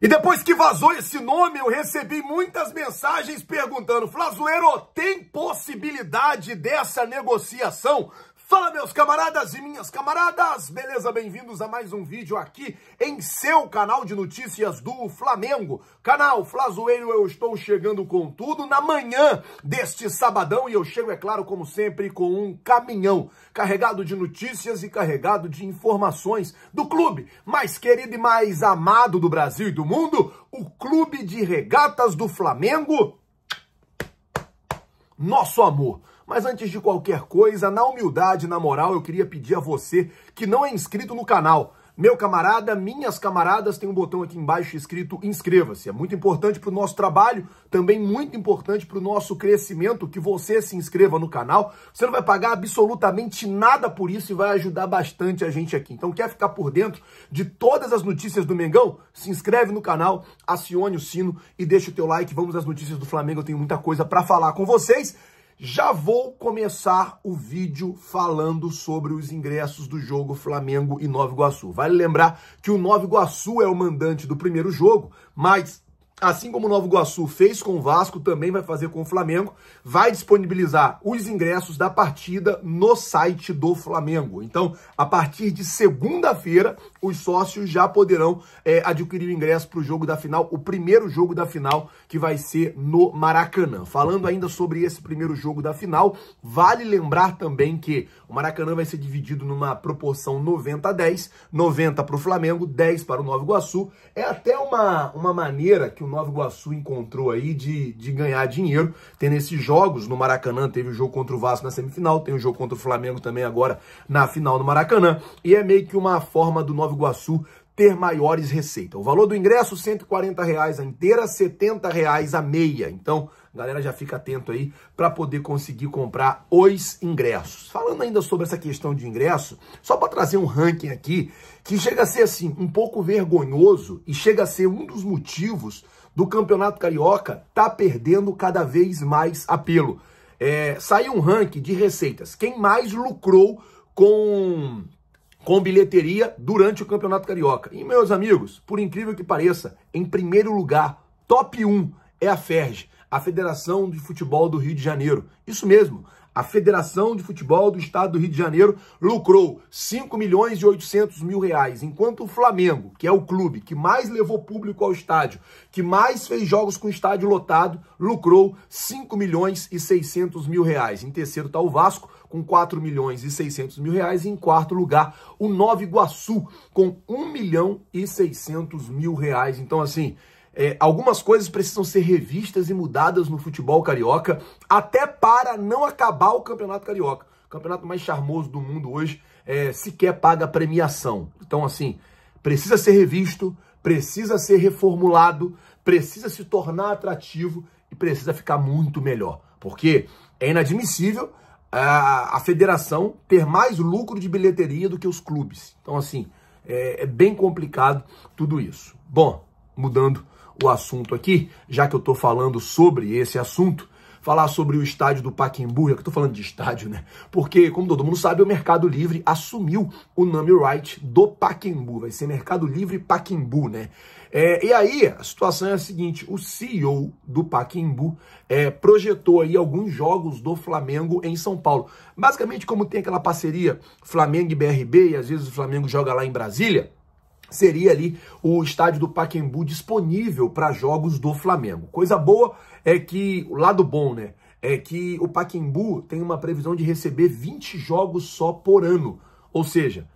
E depois que vazou esse nome, eu recebi muitas mensagens perguntando: Flazueiro, tem possibilidade dessa negociação? Fala meus camaradas e minhas camaradas, beleza? Bem-vindos a mais um vídeo aqui em seu canal de notícias do Flamengo. Canal Flazoeiro, eu estou chegando com tudo na manhã deste sabadão e eu chego, é claro, como sempre, com um caminhão carregado de notícias e carregado de informações do clube mais querido e mais amado do Brasil e do mundo, o Clube de Regatas do Flamengo. Nosso amor. Mas antes de qualquer coisa, na humildade, na moral, eu queria pedir a você que não é inscrito no canal, meu camarada, minhas camaradas, tem um botão aqui embaixo escrito inscreva-se. É muito importante para o nosso trabalho, também muito importante para o nosso crescimento que você se inscreva no canal. Você não vai pagar absolutamente nada por isso e vai ajudar bastante a gente aqui. Então, quer ficar por dentro de todas as notícias do Mengão? Se inscreve no canal, acione o sino e deixa o teu like. Vamos às notícias do Flamengo, eu tenho muita coisa para falar com vocês. Já vou começar o vídeo falando sobre os ingressos do jogo Flamengo e Nova Iguaçu. Vale lembrar que o Nova Iguaçu é o mandante do primeiro jogo, mas assim como o Novo Iguaçu fez com o Vasco, também vai fazer com o Flamengo, vai disponibilizar os ingressos da partida no site do Flamengo. Então, a partir de segunda-feira, os sócios já poderão é, adquirir o ingresso para o jogo da final, o primeiro jogo da final, que vai ser no Maracanã. Falando ainda sobre esse primeiro jogo da final, vale lembrar também que o Maracanã vai ser dividido numa proporção 90 a 10, 90 para o Flamengo, 10 para o Novo Iguaçu. É até uma, uma maneira que o Nova Iguaçu encontrou aí de, de ganhar dinheiro, tendo esses jogos no Maracanã, teve o jogo contra o Vasco na semifinal, tem o jogo contra o Flamengo também agora na final no Maracanã, e é meio que uma forma do Nova Iguaçu ter maiores receitas. O valor do ingresso, R$ 140 reais a inteira, R$ 70 reais a meia. Então, galera já fica atento aí para poder conseguir comprar os ingressos. Falando ainda sobre essa questão de ingresso, só para trazer um ranking aqui, que chega a ser assim, um pouco vergonhoso e chega a ser um dos motivos do Campeonato Carioca tá perdendo cada vez mais apelo. É, saiu um ranking de receitas. Quem mais lucrou com com bilheteria durante o Campeonato Carioca. E, meus amigos, por incrível que pareça, em primeiro lugar, top 1 é a FERJ, a Federação de Futebol do Rio de Janeiro. Isso mesmo, a Federação de Futebol do Estado do Rio de Janeiro lucrou 5 milhões e 800 mil reais, enquanto o Flamengo, que é o clube que mais levou público ao estádio, que mais fez jogos com estádio lotado, lucrou 5 milhões e 600 mil reais. Em terceiro está o Vasco, com 4 milhões e 600 mil reais. E em quarto lugar, o Nova Iguaçu, com 1 milhão e 600 mil reais. Então, assim... É, algumas coisas precisam ser revistas e mudadas no futebol carioca, até para não acabar o Campeonato Carioca. O campeonato mais charmoso do mundo hoje é, sequer paga premiação. Então, assim, precisa ser revisto, precisa ser reformulado, precisa se tornar atrativo e precisa ficar muito melhor. Porque é inadmissível a, é, a federação ter mais lucro de bilheteria do que os clubes. Então, assim, é, é bem complicado tudo isso. Bom, mudando o assunto aqui, já que eu estou falando sobre esse assunto, falar sobre o estádio do Paquimbu, já que eu tô falando de estádio, né? Porque, como todo mundo sabe, o Mercado Livre assumiu o name right do Paquimbu, vai ser Mercado Livre Paquimbu, né? É, e aí, a situação é a seguinte, o CEO do Paquimbu é, projetou aí alguns jogos do Flamengo em São Paulo. Basicamente, como tem aquela parceria Flamengo e BRB, e às vezes o Flamengo joga lá em Brasília, seria ali o estádio do Paquembu disponível para jogos do Flamengo. Coisa boa é que, o lado bom, né? É que o Paquembu tem uma previsão de receber 20 jogos só por ano. Ou seja,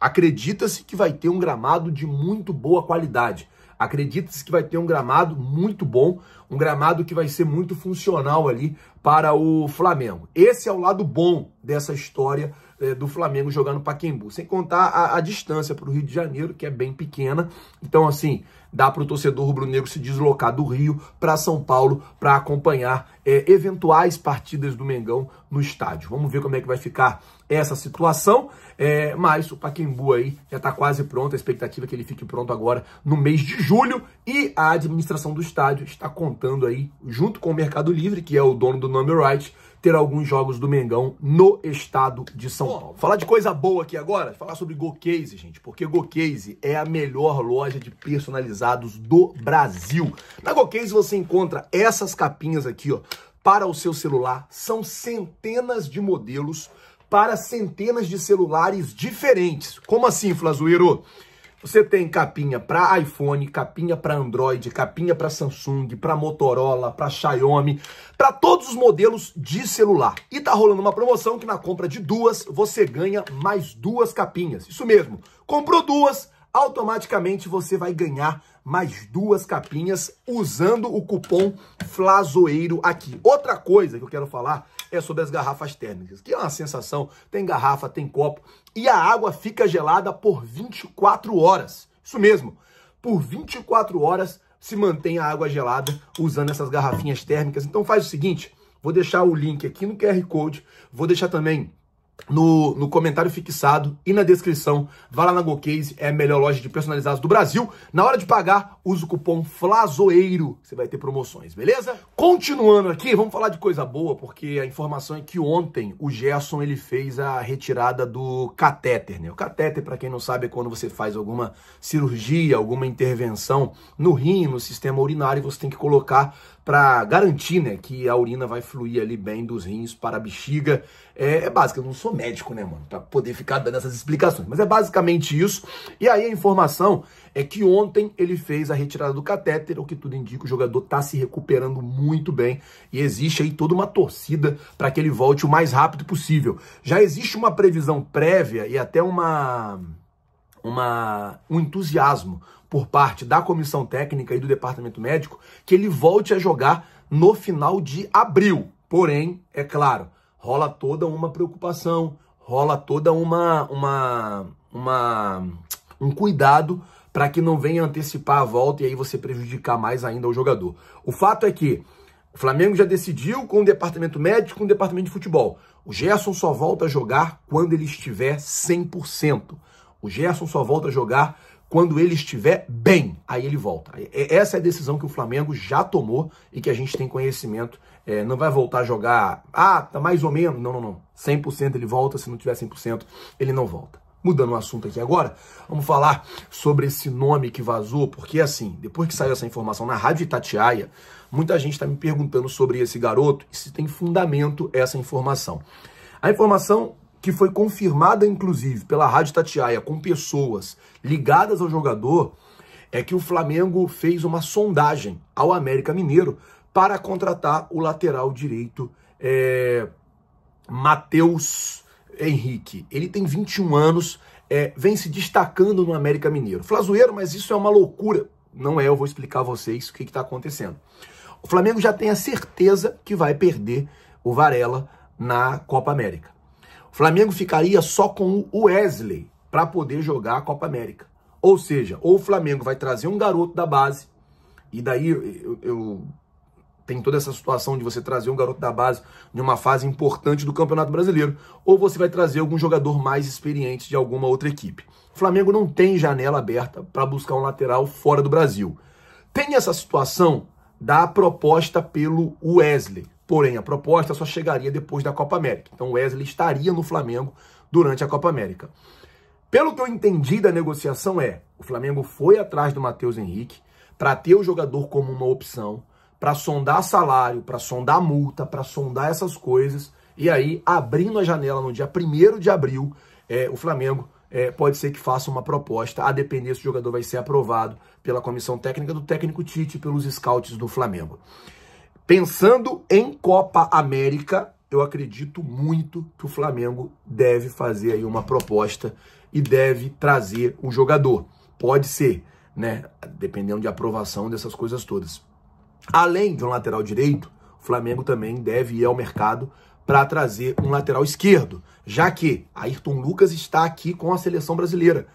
acredita-se que vai ter um gramado de muito boa qualidade. Acredita-se que vai ter um gramado muito bom um gramado que vai ser muito funcional ali para o Flamengo. Esse é o lado bom dessa história é, do Flamengo jogar no Paquembu, sem contar a, a distância para o Rio de Janeiro, que é bem pequena. Então, assim, dá para o torcedor rubro-negro se deslocar do Rio para São Paulo para acompanhar é, eventuais partidas do Mengão no estádio. Vamos ver como é que vai ficar essa situação, é, mas o Paquembu aí já está quase pronto, a expectativa é que ele fique pronto agora no mês de julho e a administração do estádio está com montando aí, junto com o Mercado Livre, que é o dono do nome Right, ter alguns jogos do Mengão no estado de São Paulo. Falar de coisa boa aqui agora, falar sobre GoCase, gente, porque GoCase é a melhor loja de personalizados do Brasil. Na GoCase você encontra essas capinhas aqui, ó, para o seu celular. São centenas de modelos para centenas de celulares diferentes. Como assim, Flazueiro? Você tem capinha para iPhone, capinha para Android, capinha para Samsung, para Motorola, para Xiaomi, para todos os modelos de celular. E tá rolando uma promoção que na compra de duas você ganha mais duas capinhas. Isso mesmo. Comprou duas, automaticamente você vai ganhar mais duas capinhas usando o cupom Flazoeiro aqui. Outra coisa que eu quero falar é sobre as garrafas térmicas, que é uma sensação, tem garrafa, tem copo, e a água fica gelada por 24 horas. Isso mesmo, por 24 horas se mantém a água gelada usando essas garrafinhas térmicas. Então faz o seguinte, vou deixar o link aqui no QR Code, vou deixar também no, no, comentário fixado e na descrição. Vá lá na GoCase, é a melhor loja de personalizados do Brasil. Na hora de pagar, use o cupom FLAZOEIRO, você vai ter promoções, beleza? Continuando aqui, vamos falar de coisa boa, porque a informação é que ontem o Gerson ele fez a retirada do catéter, né? O catéter, para quem não sabe, é quando você faz alguma cirurgia, alguma intervenção no rim, no sistema urinário, você tem que colocar para garantir, né, que a urina vai fluir ali bem dos rins para a bexiga. É, é básica, não sou sou médico, né, mano? Pra poder ficar dando essas explicações. Mas é basicamente isso. E aí a informação é que ontem ele fez a retirada do catéter, o que tudo indica, o jogador tá se recuperando muito bem. E existe aí toda uma torcida para que ele volte o mais rápido possível. Já existe uma previsão prévia e até uma. Uma, um entusiasmo por parte da comissão técnica e do departamento médico que ele volte a jogar no final de abril. Porém, é claro, rola toda uma preocupação, rola toda uma uma uma um cuidado para que não venha antecipar a volta e aí você prejudicar mais ainda o jogador. O fato é que o Flamengo já decidiu com o departamento médico, com o departamento de futebol. O Gerson só volta a jogar quando ele estiver 100%. O Gerson só volta a jogar quando ele estiver bem. Aí ele volta. Essa é a decisão que o Flamengo já tomou e que a gente tem conhecimento. É, não vai voltar a jogar, ah, tá mais ou menos. Não, não, não. 100% ele volta, se não tiver 100%, ele não volta. Mudando o assunto aqui agora, vamos falar sobre esse nome que vazou, porque assim, depois que saiu essa informação na Rádio Itatiaia, muita gente está me perguntando sobre esse garoto e se tem fundamento essa informação. A informação que foi confirmada inclusive pela Rádio Tatiaia com pessoas ligadas ao jogador, é que o Flamengo fez uma sondagem ao América Mineiro para contratar o lateral direito é, Matheus Henrique. Ele tem 21 anos, é, vem se destacando no América Mineiro. Flazoeiro, mas isso é uma loucura. Não é, eu vou explicar a vocês o que está acontecendo. O Flamengo já tem a certeza que vai perder o Varela na Copa América. Flamengo ficaria só com o Wesley para poder jogar a Copa América. Ou seja, ou o Flamengo vai trazer um garoto da base, e daí eu, eu tem toda essa situação de você trazer um garoto da base de uma fase importante do Campeonato Brasileiro, ou você vai trazer algum jogador mais experiente de alguma outra equipe. O Flamengo não tem janela aberta para buscar um lateral fora do Brasil. Tem essa situação da proposta pelo Wesley. Porém, a proposta só chegaria depois da Copa América. Então, Wesley estaria no Flamengo durante a Copa América. Pelo que eu entendi da negociação é, o Flamengo foi atrás do Matheus Henrique para ter o jogador como uma opção, para sondar salário, para sondar multa, para sondar essas coisas. E aí, abrindo a janela no dia 1 de abril, é, o Flamengo é, pode ser que faça uma proposta, a depender se o jogador vai ser aprovado pela comissão técnica do técnico Tite e pelos scouts do Flamengo. Pensando em Copa América, eu acredito muito que o Flamengo deve fazer aí uma proposta e deve trazer um jogador. Pode ser, né? Dependendo de aprovação dessas coisas todas. Além de um lateral direito, o Flamengo também deve ir ao mercado para trazer um lateral esquerdo, já que Ayrton Lucas está aqui com a seleção brasileira.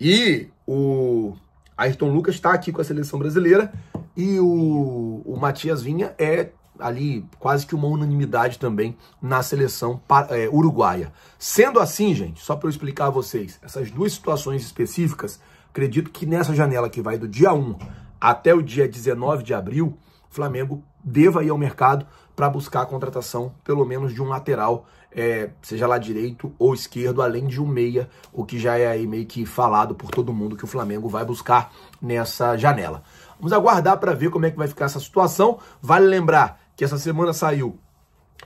E o Ayrton Lucas está aqui com a seleção brasileira e o, o Matias Vinha é ali quase que uma unanimidade também na seleção é, uruguaia. Sendo assim, gente, só para eu explicar a vocês, essas duas situações específicas, acredito que nessa janela que vai do dia 1 até o dia 19 de abril, o Flamengo deva ir ao mercado para buscar a contratação, pelo menos de um lateral, é, seja lá direito ou esquerdo, além de um meia, o que já é meio que falado por todo mundo que o Flamengo vai buscar nessa janela. Vamos aguardar para ver como é que vai ficar essa situação. Vale lembrar que essa semana saiu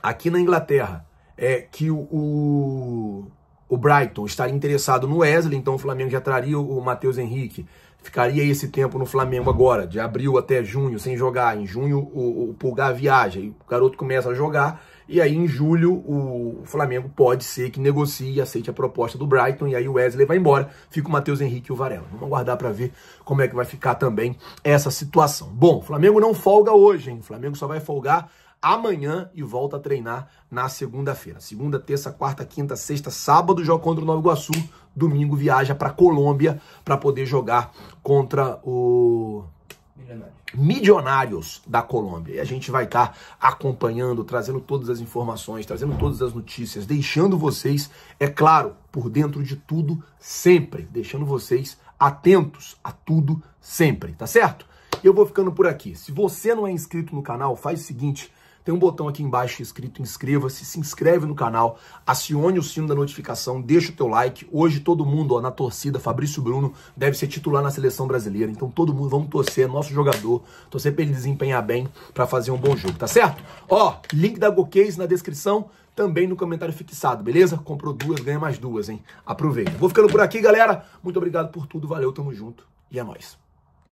aqui na Inglaterra é que o, o, o Brighton estaria interessado no Wesley, então o Flamengo já traria o Matheus Henrique. Ficaria esse tempo no Flamengo agora, de abril até junho, sem jogar. Em junho o, o Pulgar viaja e o garoto começa a jogar e aí, em julho, o Flamengo pode ser que negocie e aceite a proposta do Brighton. E aí o Wesley vai embora. Fica o Matheus Henrique e o Varela. Vamos aguardar para ver como é que vai ficar também essa situação. Bom, o Flamengo não folga hoje, hein? O Flamengo só vai folgar amanhã e volta a treinar na segunda-feira. Segunda, terça, quarta, quinta, sexta, sábado joga contra o Nova Iguaçu, domingo viaja para Colômbia para poder jogar contra o Milionários. da Colômbia. E a gente vai estar tá acompanhando, trazendo todas as informações, trazendo todas as notícias, deixando vocês, é claro, por dentro de tudo sempre, deixando vocês atentos a tudo sempre, tá certo? Eu vou ficando por aqui. Se você não é inscrito no canal, faz o seguinte, tem um botão aqui embaixo escrito inscreva-se, se inscreve no canal, acione o sino da notificação, deixa o teu like. Hoje todo mundo ó, na torcida, Fabrício Bruno deve ser titular na seleção brasileira. Então todo mundo, vamos torcer, nosso jogador, torcer para ele desempenhar bem, para fazer um bom jogo, tá certo? Ó, link da GoCase na descrição também no comentário fixado, beleza? Comprou duas, ganha mais duas, hein? Aproveita. Vou ficando por aqui, galera. Muito obrigado por tudo, valeu, tamo junto e é nóis.